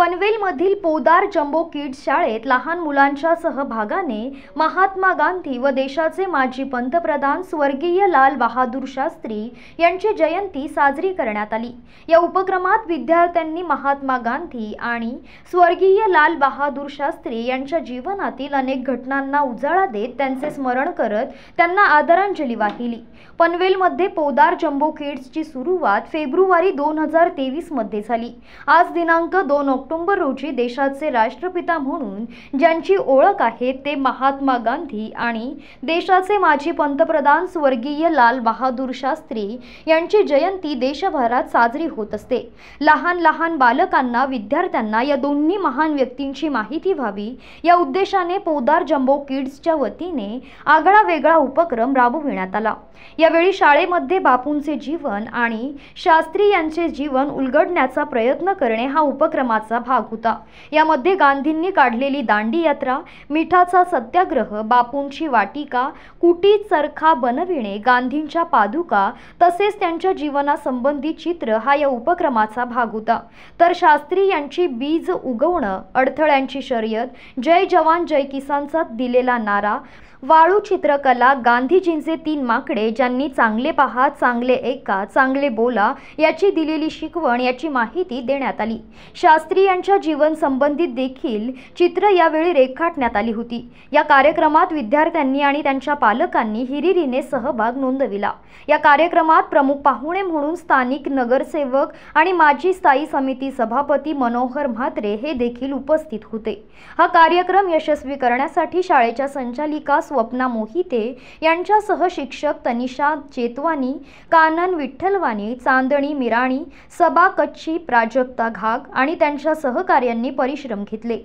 पनवेलमधील Podar jumbo kids शाळेत लहान मुलांच्या सहभागाने महात्मा गांधी व देशाचे माजी पंतप्रधान स्वर्गीय लाल बहादूर शास्त्री यांची जयंती साजरी करण्यात आली या उपक्रमात विद्यार्थ्यांनी महात्मा गांधी आणि स्वर्गीय लाल बहादूर शास्त्री यांच्या जीवनातील अनेक घटनांना उजाळा देत त्यांचे स्मरण करत त्यांना आदरांजली वाहिली पनवेलमध्ये पोदार जम्बो किड्सची सुरुवात फेब्रुवारी दोन हजार तेवीसमध्ये झाली आज दिनांक दोन ऑक्टोबर रोजी देशाचे राष्ट्रपिता म्हणून ज्यांची ओळख आहे ते महात्मा गांधी आणि देशाचे माजी पंतप्रधान स्वर्गीय लाल बहादूर शास्त्री यांची जयंती देशभरात साजरी होत असते लहान लहान बालकांना विद्यार्थ्यांना या दोन्ही महान व्यक्तींची माहिती व्हावी या उद्देशाने पोदार जम्बो किड्सच्या वतीने आगळा वेगळा उपक्रम राबविण्यात आला यावेळी शाळेमध्ये बापूंचे जीवन आणि शास्त्री यांचे जीवन उलगडण्याचा प्रयत्न करणे हा उपक्रमाचा भाग होता यामध्ये गांधींनी काढलेली दांडी यात्रा मिठाचा सत्याग्रह बापूंची वाटिका कुटी चरखा बनविणे गांधींच्या पादुका तसेच त्यांच्या जीवनासंबंधी चित्र हा या उपक्रमाचा भाग होता तर शास्त्री यांची बीज उगवणं अडथळ्यांची शर्यत जय जवान जय किसानचा दिलेला नारा वाळू चित्रकला गांधीजींचे तीन माकडे ज्यांनी चांगले पहा चांगले ऐका चांगले बोला याची दिलेली शिकवण याची माहिती देण्यात आली शास्त्री गांधी यांच्या जीवन संबंधित देखील चित्र यावेळी रेखाटण्यात आली होती या कार्यक्रमात विद्यार्थ्यांनी आणि त्यांच्या पालकांनी हिरिरीने सहभाग नोंदविला या कार्यक्रमात प्रमुख पाहुणे म्हणून स्थानिक नगरसेवक आणि माजी स्थायी समिती सभापती मनोहर म्हात्रे हे देखील उपस्थित होते हा कार्यक्रम यशस्वी करण्यासाठी शाळेच्या संचालिका स्वप्ना मोहिते यांच्यासह शिक्षक तनिषा चेतवानी कानन विठ्ठलवानी चांदणी मिराणी सभा कच्छी प्राजक्ता घाग आणि त्यांच्या सहकार्यांनी परिश्रम घेतले